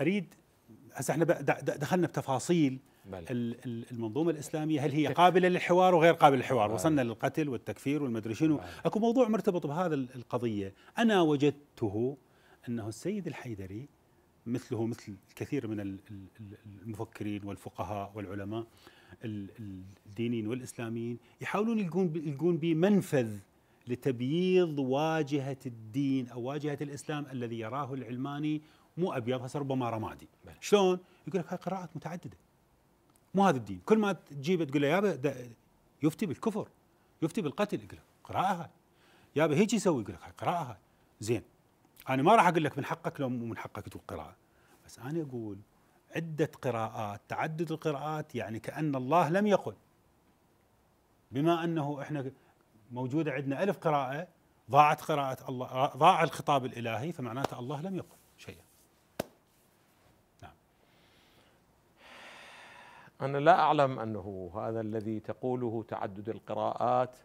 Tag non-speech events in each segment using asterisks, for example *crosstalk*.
اريد هسه احنا دخلنا بتفاصيل المنظومه الاسلاميه هل هي قابله للحوار وغير قابله للحوار وصلنا للقتل والتكفير والمدري شنو اكو موضوع مرتبط بهذا القضيه انا وجدته انه السيد الحيدري مثله مثل الكثير من المفكرين والفقهاء والعلماء الدينيين والاسلاميين يحاولون يلقون به منفذ لتبييض واجهه الدين او واجهه الاسلام الذي يراه العلماني مو ابيض هسه ربما رمادي شلون؟ يقول لك هاي قراءات متعدده مو هذا الدين كل ما تجيبه تقول له يابا يفتي بالكفر يفتي بالقتل يقول لك قراءه هاي يابا هيك يسوي يقول لك هاي قراءه هاي زين انا ما راح اقول لك من حقك لو مو من حقك تقول قراءه بس انا اقول عده قراءات تعدد القراءات يعني كان الله لم يقل بما انه احنا موجوده عندنا ألف قراءه ضاعت قراءه الله ضاع الخطاب الالهي فمعناته الله لم يقل شيئا أنا لا أعلم أنه هذا الذي تقوله تعدد القراءات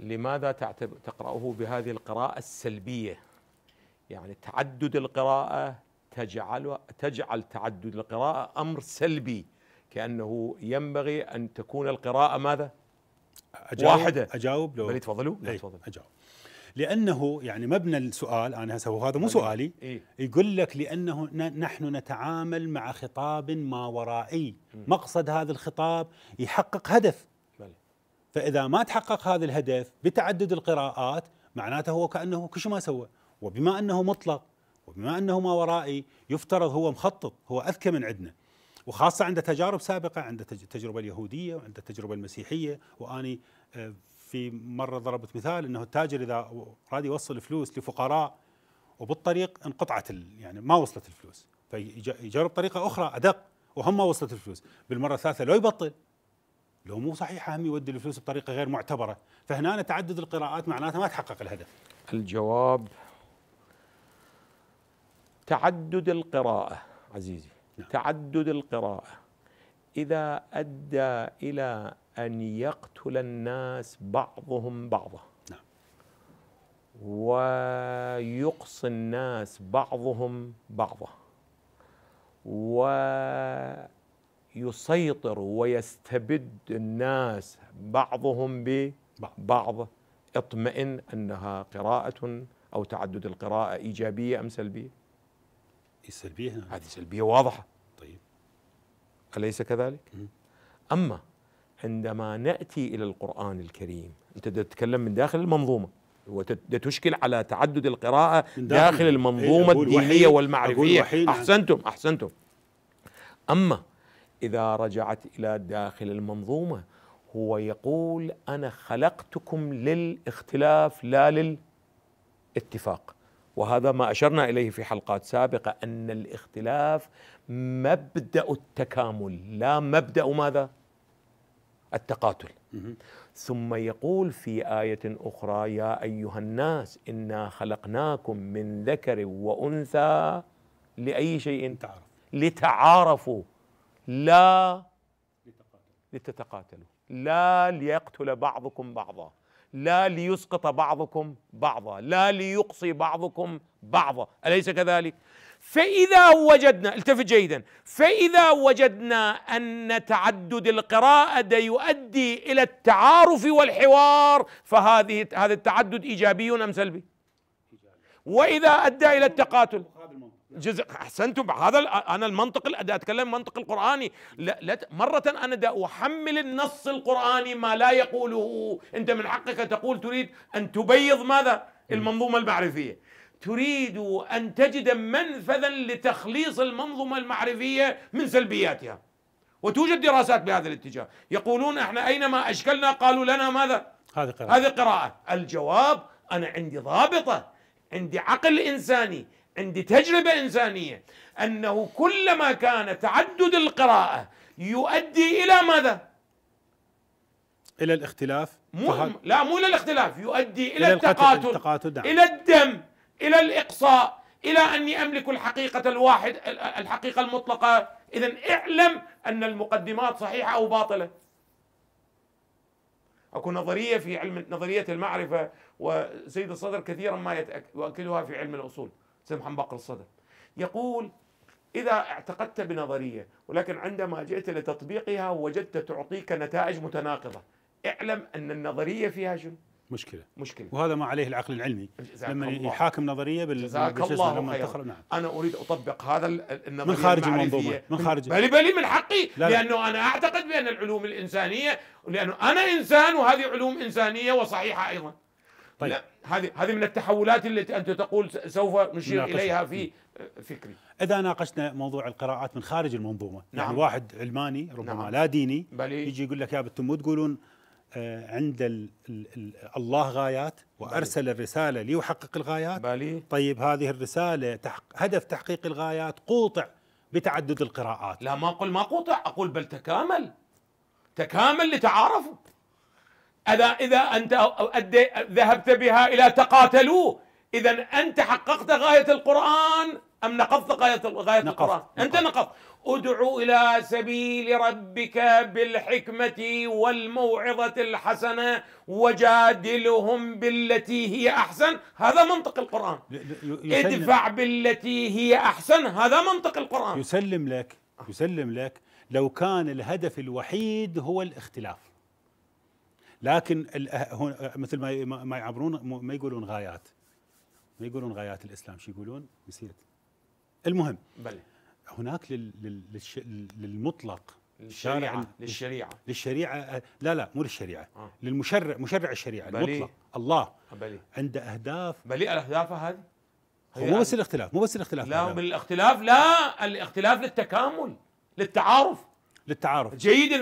لماذا تقرأه بهذه القراءة السلبية يعني تعدد القراءة تجعل تجعل تعدد القراءة أمر سلبي كأنه ينبغي أن تكون القراءة ماذا؟ أجاوب واحدة أجاوب لو بل تفضلوا؟ لا إيه، تفضلوا أجاوب لانه يعني مبنى السؤال انا هسه هذا مو سؤالي إيه؟ يقول لك لانه نحن نتعامل مع خطاب ما ورائي مقصد هذا الخطاب يحقق هدف فاذا ما تحقق هذا الهدف بتعدد القراءات معناته هو كانه كل ما سوى وبما انه مطلق وبما انه ما ورائي يفترض هو مخطط هو اذكى من عندنا وخاصة عند تجارب سابقة عند التجربة اليهودية وعند التجربة المسيحية وأني آه، في مره ضربت مثال انه التاجر اذا راد يوصل فلوس لفقراء وبالطريق انقطعت يعني ما وصلت الفلوس فيجرب طريقه اخرى ادق وهم ما وصلت الفلوس بالمره الثالثه لو يبطل لو مو صحيحه هم يودي الفلوس بطريقه غير معتبره فهنا تعدد القراءات معناتها ما تحقق الهدف الجواب تعدد القراءه عزيزي نعم. تعدد القراءه اذا ادى الى أن يقتل الناس بعضهم بعضا نعم. ويقصي الناس بعضهم بعضا ويسيطر ويستبد الناس بعضهم ببعض اطمئن أنها قراءة أو تعدد القراءة إيجابية أم سلبية سلبية هذه سلبية واضحة طيب أليس كذلك؟ أما عندما ناتي الى القران الكريم انت تتكلم من داخل المنظومه وتشكل على تعدد القراءه داخل, داخل المنظومه الدينيه والمعرفيه احسنتم احسنتم اما اذا رجعت الى داخل المنظومه هو يقول انا خلقتكم للاختلاف لا للاتفاق وهذا ما اشرنا اليه في حلقات سابقه ان الاختلاف مبدا التكامل لا مبدا ماذا التقاتل ثم يقول في آية أخرى يا أيها الناس إنا خلقناكم من ذكر وأنثى لأي شيء تعرف. لتعارفوا لا لتتقاتلوا لا ليقتل بعضكم بعضا لا ليسقط بعضكم بعضا لا ليقصي بعضكم بعضا أليس كذلك فإذا وجدنا التفت جيدا فإذا وجدنا أن تعدد القراءة يؤدي إلى التعارف والحوار فهذه هذا التعدد إيجابي أم سلبي؟ وإذا أدى إلى التقاتل جزء احسنتم هذا انا المنطق اللي اتكلم منطق القراني لا, لا مره انا دا احمل النص القراني ما لا يقوله انت من حقك تقول تريد ان تبيض ماذا المنظومه المعرفيه تريد ان تجد منفذا لتخليص المنظومه المعرفيه من سلبياتها وتوجد دراسات بهذا الاتجاه يقولون احنا اينما اشكلنا قالوا لنا ماذا هذه قراءه هذه قراءه الجواب انا عندي ضابطه عندي عقل انساني عندي تجربه انسانيه انه كلما كان تعدد القراءه يؤدي الى ماذا الى الاختلاف مو لا مو الى الاختلاف يؤدي الى, إلى التقاتل, التقاتل نعم. الى الدم إلى الإقصاء إلى أني أملك الحقيقة الواحد الحقيقة المطلقة إذا اعلم أن المقدمات صحيحة أو باطلة اكو نظريه في علم نظريه المعرفه وسيد الصدر كثيرا ما يؤكدها في علم الاصول سيد محمد بكر الصدر يقول اذا اعتقدت بنظريه ولكن عندما جئت لتطبيقها وجدت تعطيك نتائج متناقضه اعلم ان النظريه فيها شنو؟ مشكله مشكله وهذا ما عليه العقل العلمي لما الله. يحاكم نظريه بال جزاك الله لما نعم انا اريد اطبق هذا النظريه من خارج المنظومه من خارج بلي بلي من حقي لا لانه لا. انا اعتقد بان العلوم الانسانيه لانه انا انسان وهذه علوم انسانيه وصحيحه ايضا طيب لا. هذه هذه من التحولات التي انت تقول سوف نشير اليها في فكري اذا ناقشنا موضوع القراءات من خارج المنظومه يعني نعم. يعني واحد علماني ربما نعم. لا ديني بلي. يجي يقول لك يا بنتم تقولون آه، عند الله غايات وارسل الرساله ليحقق الغايات بالي طيب هذه الرساله تحق هدف تحقيق الغايات قوطع بتعدد القراءات لا ما اقول ما قوطع اقول بل تكامل تكامل لتعارفوا اذا اذا انت ذهبت بها الى تقاتلوا اذا انت حققت غايه القران أم نقضت غاية غاية القرآن أنت نقضت ادعو إلى سبيل ربك بالحكمة والموعظة الحسنة وجادلهم بالتي هي أحسن هذا منطق القرآن ادفع بالتي هي أحسن هذا منطق القرآن يسلم لك يسلم لك لو كان الهدف الوحيد هو الاختلاف لكن أه، أه، مثل ما ما يعبرون ما يقولون غايات ما يقولون غايات الاسلام شو يقولون؟ نسيت المهم بلى هناك لل لل للمطلق للشريعة للشريعة للشريعة أه، لا لا مو للشريعة آه. للمشرع مشرع الشريعة بلي. المطلق الله آه، بلي. عنده أهداف بلي الأهداف هذه هو مو بس الاختلاف مو بس الاختلاف لا من الاختلاف لا الاختلاف للتكامل للتعارف للتعارف جيد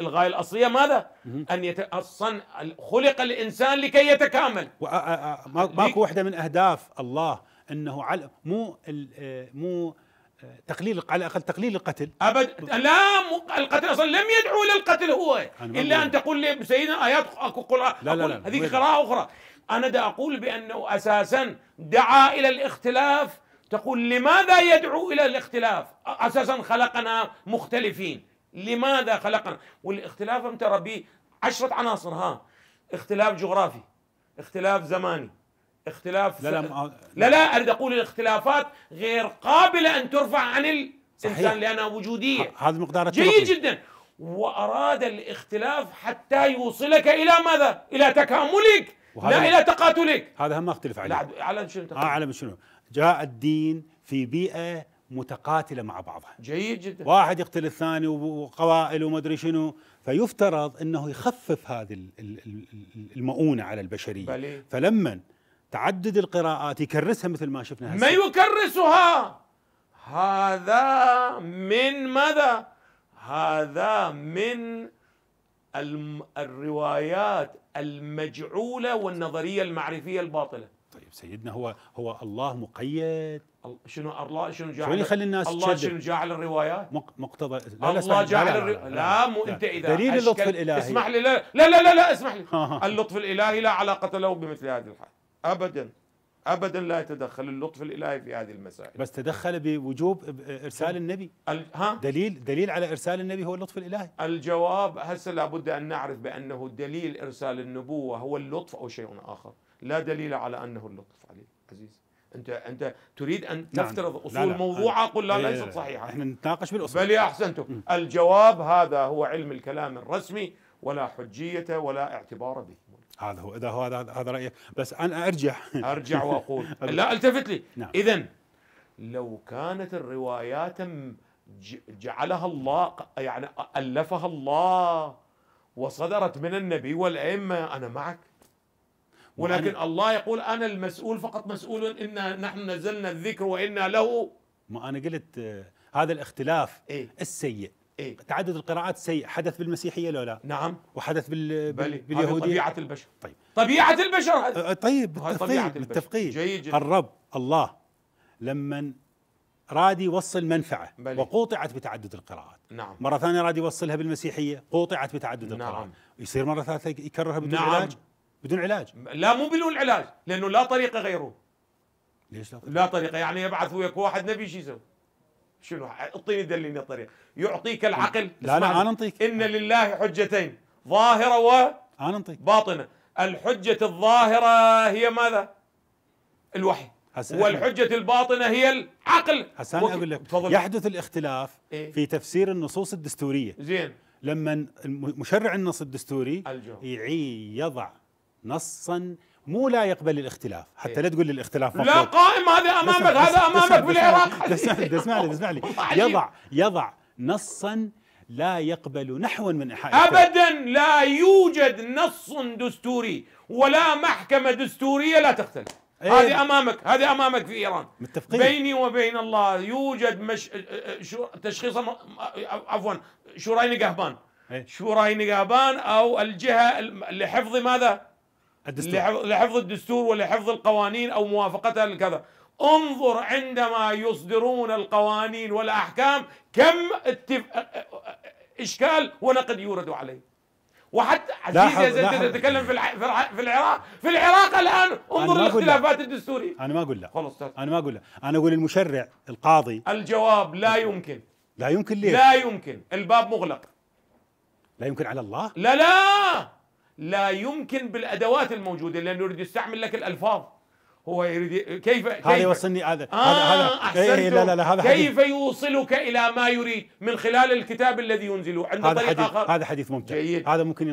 الغايه الاصليه ماذا؟ ان يت... اصلا خلق الانسان لكي يتكامل ماكو واحده من اهداف الله انه على مو آه، مو آه، تقليل على الاقل تقليل القتل ابد لا القتل اصلا لم يدعو للقتل هو الا ان تقول لي سيدنا ايات اكو قراءه لا لا لا هذه قراءه اخرى انا دا اقول بانه اساسا دعا الى الاختلاف تقول لماذا يدعو الى الاختلاف اساسا خلقنا مختلفين لماذا خلقنا والاختلاف ترى به عشره عناصر ها اختلاف جغرافي اختلاف زماني اختلاف لا لا, لا لا, لا اريد اقول الاختلافات غير قابله ان ترفع عن الانسان لانها وجوديه هذا مقدار جيد جدا واراد الاختلاف حتى يوصلك الى ماذا؟ الى تكاملك لا الى تقاتلك هذا هم اختلف عليه لا على شنو آه على شنو؟ جاء الدين في بيئه متقاتله مع بعضها جيد جدا واحد يقتل الثاني وقبائل وما ادري شنو فيفترض انه يخفف هذه المؤونه على البشريه بلي. فلما تعدد القراءات يكرسها مثل ما شفنا هسه ما يكرسها هذا من ماذا؟ هذا من الروايات المجعوله والنظريه المعرفيه الباطله طيب سيدنا هو هو الله مقيد شنو الله شنو جعل شو اللي يخلي الناس الله شنو جعل الروايات مقتضى لا الله لا جعل لا, لا, لا, مو انت اذا دليل اللطف الالهي اسمح لي لا لا لا, لا, لا اسمح لي *laughs* اللطف الالهي لا علاقه له بمثل هذه الحال ابدا ابدا لا يتدخل اللطف الالهي في هذه المسائل بس تدخل بوجوب ارسال النبي ها؟ دليل دليل على ارسال النبي هو اللطف الالهي الجواب هسه لابد ان نعرف بانه دليل ارسال النبوه هو اللطف او شيء اخر لا دليل على انه اللطف عليه عزيز انت انت تريد ان نعم. اصول موضوعه قل لا ليست إيه، صحيحه احنا نتناقش بالاصول بل احسنتم الجواب هذا هو علم الكلام الرسمي ولا حجيه ولا اعتبار به هذا هو اذا هو هذا هذا رايك بس انا ارجع ارجع واقول *laughs* لا التفت لي نعم. اذا لو كانت الروايات جعلها الله يعني الفها الله وصدرت من النبي والائمه انا معك ولكن الله يقول انا المسؤول فقط مسؤول ان نحن نزلنا الذكر وانا له ما انا قلت آه، هذا الاختلاف إيه؟ السيء إيه؟ تعدد القراءات سيء حدث بالمسيحيه لو لا نعم وحدث بال... بل. باليهوديه طبيعه البشر طيب طبيعه البشر أه، أه، طيب بالتفقيه بالتفقيه جيد جدا. الرب الله لما راد يوصل منفعه بلي. وقوطعت بتعدد القراءات نعم مره ثانيه راد يوصلها بالمسيحيه قوطعت بتعدد نعم. القراءات يصير مره ثالثه يكررها بدون نعم. علاج بدون علاج لا مو بدون علاج لانه لا طريقه غيره ليش لا طريقه؟ لا طريقه يعني يبعث وياك واحد نبي شو يسوي؟ شنو اعطيني دليني الطريق يعطيك العقل لا لا انا انطيك ان لله حجتين ظاهره و انا انطيك باطنه الحجه الظاهره هي ماذا؟ الوحي والحجة الباطنة هي العقل حسن أقول لك فضل. يحدث الاختلاف إيه؟ في تفسير النصوص الدستورية زين لما مشرع النص الدستوري الجو. يعي يضع نصا مو لا يقبل الاختلاف حتى لا إيه. تقول لي الاختلاف مفروض. لا قائم هذا امامك هذا امامك بالعراق اسمعني اسمعني اسمعني *laughs* طيب. يضع يضع نصا لا يقبل نحوا من احاء ابدا لا يوجد نص دستوري ولا محكمه دستوريه لا تختلف أيه. هذه امامك هذه امامك في ايران متفقين بيني وبين الله يوجد مش... شو... تشخيص عفوا راي نقهبان أيه. راي نقهبان او الجهه لحفظ ماذا الدستور. لحفظ الدستور ولحفظ القوانين او موافقتها لكذا انظر عندما يصدرون القوانين والاحكام كم التف... اشكال ونقد يورد عليه وحتى عزيزي انت تتكلم في في العراق في العراق الان انظر الاختلافات الدستوريه انا ما اقول لا خلص انا ما اقول لا انا اقول المشرع القاضي الجواب لا يمكن لا يمكن ليه؟ لا يمكن الباب مغلق لا يمكن على الله لا لا لا يمكن بالادوات الموجوده لانه يريد يستعمل لك الالفاظ هو يريد كيف, هذا يوصلني هذا آه هذا إيه لا لا لا هذا كيف حديث يوصلك الى ما يريد من خلال الكتاب الذي ينزله عنده طريق حديث اخر هذا حديث ممتع جيد هذا ممكن